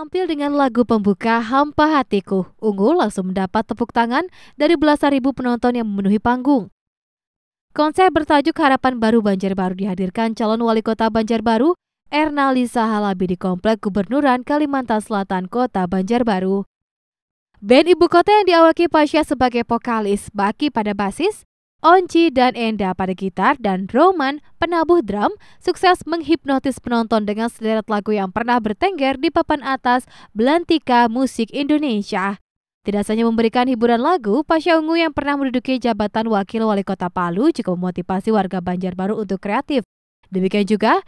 Tampil dengan lagu pembuka Hampa Hatiku, Ungu langsung mendapat tepuk tangan dari belasan ribu penonton yang memenuhi panggung. Konsep bertajuk Harapan Baru Banjarbaru dihadirkan calon wali kota Banjarbaru, Erna Lisa Halabi di Komplek Gubernuran Kalimantan Selatan Kota Banjarbaru. Band ibu kota yang diawaki Pasha sebagai vokalis, Baki pada basis, Onci dan Enda pada gitar dan Roman, penabuh drum, sukses menghipnotis penonton dengan sederet lagu yang pernah bertengger di papan atas belantika musik Indonesia. Tidak hanya memberikan hiburan lagu, Pasha Ungu yang pernah menduduki jabatan Wakil Wali Kota Palu juga memotivasi warga Banjarbaru untuk kreatif. Demikian juga,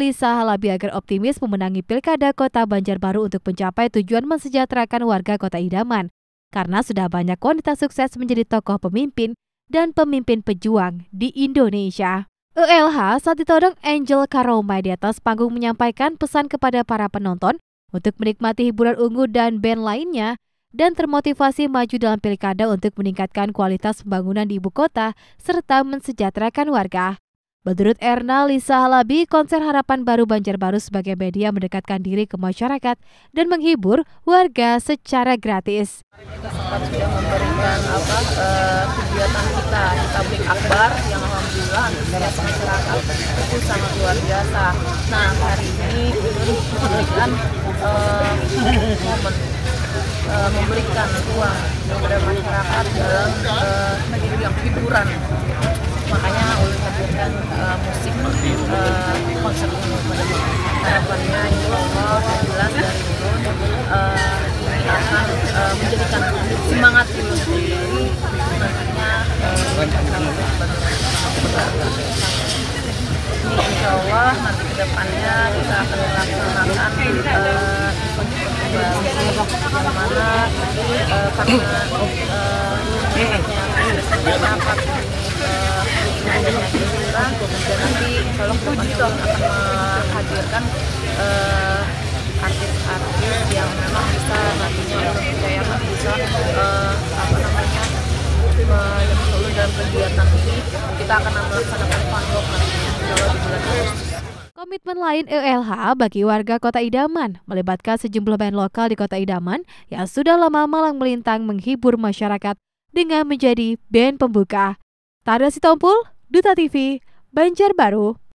Lisa Halabi agar optimis memenangi Pilkada Kota Banjarbaru untuk mencapai tujuan mensejahterakan warga kota idaman. Karena sudah banyak wanita sukses menjadi tokoh pemimpin dan pemimpin pejuang di Indonesia. ELH saat ditodong Angel Karoma di atas panggung menyampaikan pesan kepada para penonton untuk menikmati hiburan ungu dan band lainnya dan termotivasi maju dalam pilkada untuk meningkatkan kualitas pembangunan di ibu kota serta mensejahterakan warga. Menurut Erna Lisa Halabi, konser Harapan Baru Banjarbaru sebagai media mendekatkan diri ke masyarakat dan menghibur warga secara gratis. Kita sempat memberikan apa, uh, kita kita beli Akbar yang alhamdulillah antusias masyarakat itu sangat luar biasa. Nah hari ini memberikan uh, momen eh, memberikan ruang kepada masyarakat dalam uh, hiburan kedepannya kita akan melaksanakan bagaimana karena nanti kalau kita akan menghadirkan artis-artis yang memang bisa nantinya untuk akan bisa uh, apa namanya menyusul dalam kegiatan ini kita akan melaksanakan Komitmen lain ELH bagi warga Kota Idaman melibatkan sejumlah band lokal di Kota Idaman yang sudah lama malang melintang menghibur masyarakat dengan menjadi band pembuka. Tada Sitompul, Duta TV, Banjarbaru,